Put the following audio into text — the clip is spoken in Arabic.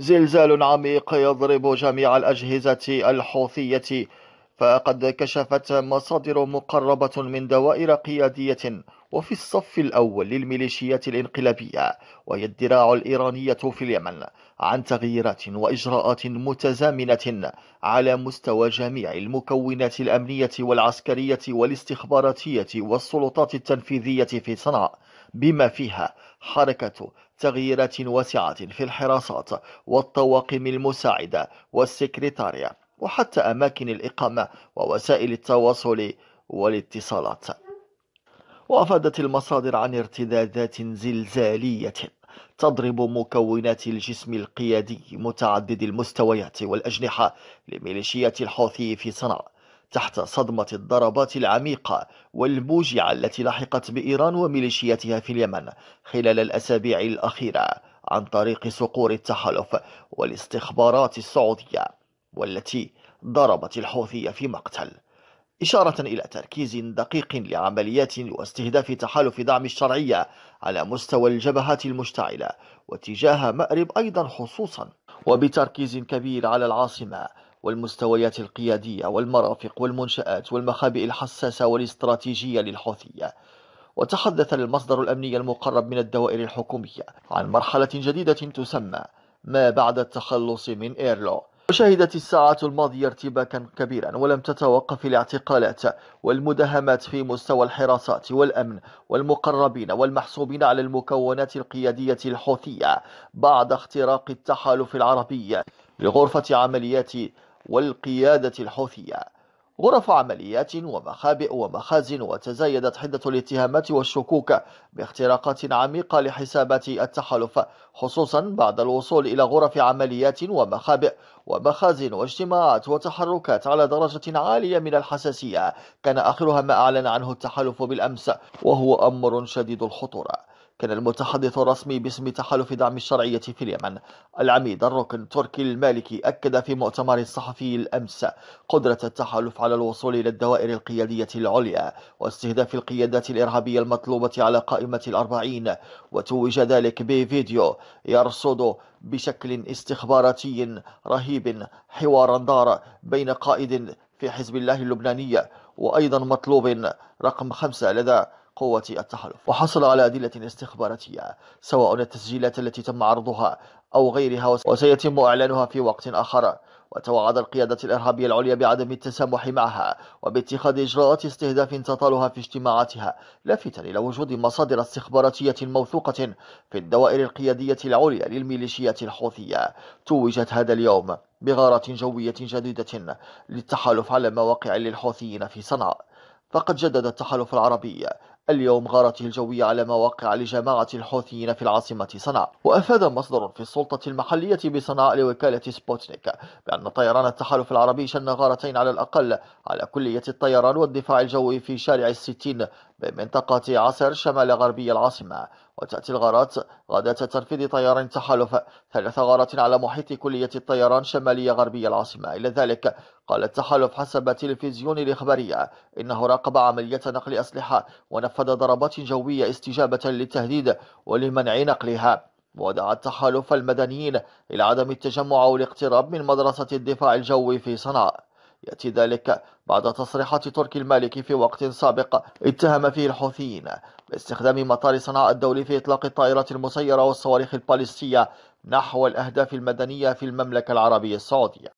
زلزال عميق يضرب جميع الأجهزة الحوثية فقد كشفت مصادر مقربة من دوائر قيادية وفي الصف الأول للميليشيات الانقلابية وهي الدراع الإيرانية في اليمن عن تغييرات وإجراءات متزامنة على مستوى جميع المكونات الأمنية والعسكرية والاستخباراتية والسلطات التنفيذية في صنعاء بما فيها حركة تغييرات واسعة في الحراسات والطواقم المساعدة والسكرتارية وحتى أماكن الإقامة ووسائل التواصل والاتصالات وأفادت المصادر عن ارتدادات زلزالية تضرب مكونات الجسم القيادي متعدد المستويات والأجنحة لميليشيات الحوثي في صنعاء تحت صدمة الضربات العميقة والموجعة التي لحقت بإيران وميليشياتها في اليمن خلال الأسابيع الأخيرة عن طريق صقور التحالف والاستخبارات السعودية والتي ضربت الحوثي في مقتل إشارة إلى تركيز دقيق لعمليات واستهداف تحالف دعم الشرعية على مستوى الجبهات المشتعلة واتجاه مأرب أيضا خصوصا وبتركيز كبير على العاصمة والمستويات القيادية والمرافق والمنشآت والمخابئ الحساسة والاستراتيجية للحوثية وتحدث المصدر الأمني المقرب من الدوائر الحكومية عن مرحلة جديدة تسمى ما بعد التخلص من إيرلو وشهدت الساعات الماضية ارتباكا كبيرا ولم تتوقف الاعتقالات والمداهمات في مستوى الحراسات والأمن والمقربين والمحسوبين على المكونات القيادية الحوثية بعد اختراق التحالف العربي لغرفة عمليات والقيادة الحوثية غرف عمليات ومخابئ ومخازن وتزايدت حدة الاتهامات والشكوك باختراقات عميقة لحسابات التحالف خصوصا بعد الوصول إلى غرف عمليات ومخابئ ومخازن واجتماعات وتحركات على درجة عالية من الحساسية كان آخرها ما أعلن عنه التحالف بالأمس وهو أمر شديد الخطورة كان المتحدث الرسمي باسم تحالف دعم الشرعية في اليمن العميد الركن تركي المالكي أكد في مؤتمر صحفي الأمس قدرة التحالف على الوصول إلى الدوائر القيادية العليا واستهداف القيادات الإرهابية المطلوبة على قائمة الأربعين وتوج ذلك بفيديو يرصد بشكل استخباراتي رهيب حوارا دار بين قائد في حزب الله اللبناني وأيضا مطلوب رقم خمسة لدى قوة التحالف وحصل على أدلة استخباراتية سواء التسجيلات التي تم عرضها أو غيرها وسيتم إعلانها في وقت آخر وتوعد القيادة الإرهابية العليا بعدم التسامح معها وباتخاذ إجراءات استهداف تطالها في اجتماعاتها لافتا إلى وجود مصادر استخباراتية موثوقة في الدوائر القيادية العليا للميليشيات الحوثية توجت هذا اليوم بغارة جوية جديدة للتحالف على مواقع للحوثيين في صنعاء فقد جدد التحالف العربي اليوم غارته الجوية على مواقع لجماعة الحوثيين في العاصمة صنعاء وأفاد مصدر في السلطة المحلية بصنعاء لوكالة سبوتنيك بأن طيران التحالف العربي شن غارتين على الأقل على كلية الطيران والدفاع الجوي في شارع الستين بمنطقة عسر شمال غربي العاصمة وتأتي الغارات غادة تنفيذ طيار تحالف ثلاث غارات على محيط كلية الطيران شمالية غربي العاصمة إلى ذلك قال التحالف حسب تلفزيون الإخبارية إنه راقب عملية نقل أسلحة ونفذ ضربات جوية استجابة للتهديد ولمنع نقلها ودعا التحالف المدنيين إلى عدم التجمع والاقتراب من مدرسة الدفاع الجوي في صنعاء يأتي ذلك بعد تصريحات تركي المالكي في وقت سابق اتهم فيه الحوثيين باستخدام مطار صنعاء الدولي في إطلاق الطائرات المسيرة والصواريخ البالستية نحو الأهداف المدنية في المملكة العربية السعودية